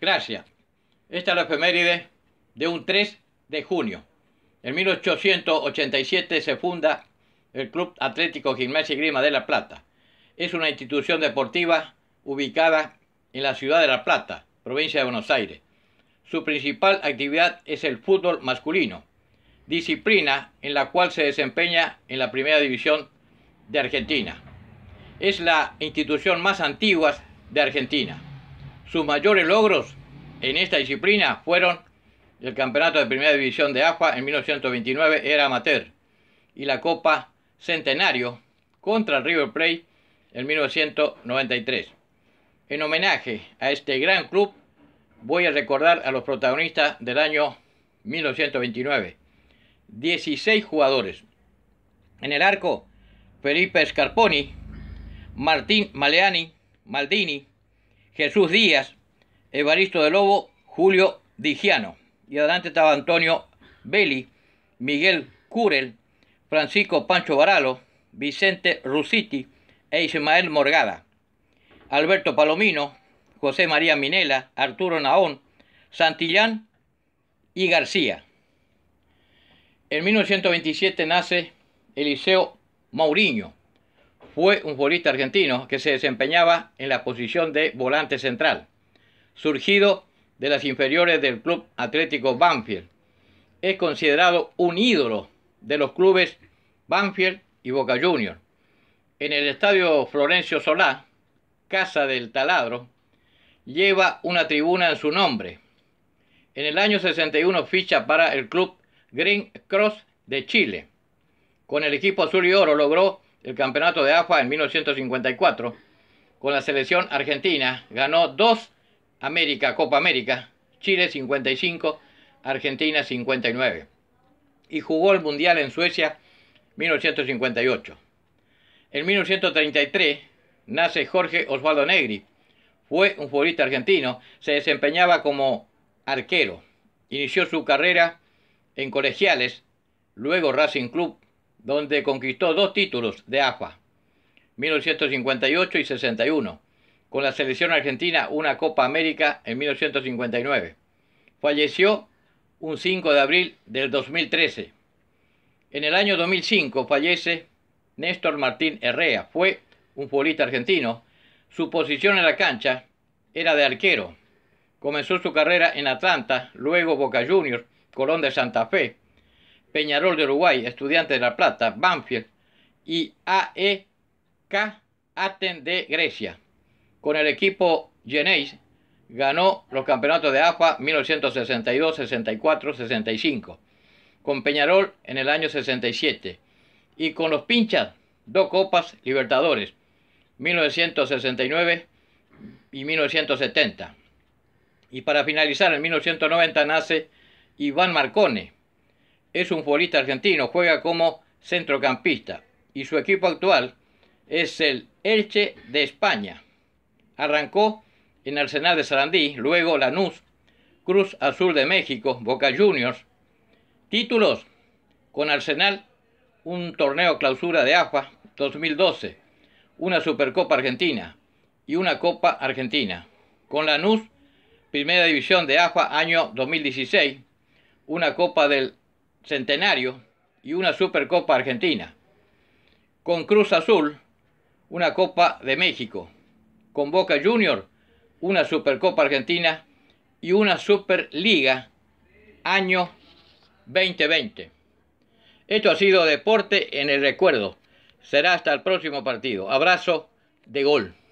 Gracias. Esta es la efeméride de un 3 de junio. En 1887 se funda el Club Atlético Gimnasia y Grima de La Plata. Es una institución deportiva ubicada en la ciudad de La Plata, provincia de Buenos Aires. Su principal actividad es el fútbol masculino, disciplina en la cual se desempeña en la primera división de Argentina. Es la institución más antigua de Argentina. Sus mayores logros en esta disciplina fueron el campeonato de primera división de AFA en 1929, era amateur, y la Copa Centenario contra River Plate en 1993. En homenaje a este gran club, voy a recordar a los protagonistas del año 1929. 16 jugadores. En el arco, Felipe Scarponi, Martín Maleani, Maldini, Jesús Díaz, Evaristo de Lobo, Julio Digiano. Y adelante estaba Antonio Belli, Miguel Curel, Francisco Pancho Baralo, Vicente Rusiti e Ismael Morgada. Alberto Palomino, José María Minela, Arturo Naón, Santillán y García. En 1927 nace Eliseo Mauriño, fue un futbolista argentino que se desempeñaba en la posición de volante central, surgido de las inferiores del Club Atlético Banfield. Es considerado un ídolo de los clubes Banfield y Boca Juniors. En el estadio Florencio Solá, Casa del Taladro, lleva una tribuna en su nombre. En el año 61 ficha para el club Green Cross de Chile. Con el equipo azul y oro logró el campeonato de AFA en 1954 con la selección argentina. Ganó dos América, Copa América, Chile 55, Argentina 59. Y jugó el Mundial en Suecia 1958. En 1933 nace Jorge Osvaldo Negri. Fue un futbolista argentino, se desempeñaba como arquero. Inició su carrera en colegiales, luego Racing Club donde conquistó dos títulos de AFA, 1958 y 61, con la selección argentina una Copa América en 1959. Falleció un 5 de abril del 2013. En el año 2005 fallece Néstor Martín Herrea, fue un futbolista argentino. Su posición en la cancha era de arquero. Comenzó su carrera en Atlanta, luego Boca Juniors, Colón de Santa Fe, Peñarol de Uruguay, estudiante de La Plata, Banfield y AEK Aten de Grecia. Con el equipo Geneis ganó los campeonatos de AFA 1962, 64, 65. Con Peñarol en el año 67. Y con los Pinchas, dos Copas Libertadores, 1969 y 1970. Y para finalizar, en 1990 nace Iván Marcone, es un futbolista argentino, juega como centrocampista y su equipo actual es el Elche de España. Arrancó en Arsenal de Sarandí, luego Lanús, Cruz Azul de México, Boca Juniors. Títulos con Arsenal, un torneo clausura de AFA 2012, una Supercopa Argentina y una Copa Argentina. Con Lanús, Primera División de AFA año 2016, una Copa del centenario y una Supercopa Argentina. Con Cruz Azul, una Copa de México. Con Boca Junior, una Supercopa Argentina y una Superliga año 2020. Esto ha sido Deporte en el Recuerdo. Será hasta el próximo partido. Abrazo de gol.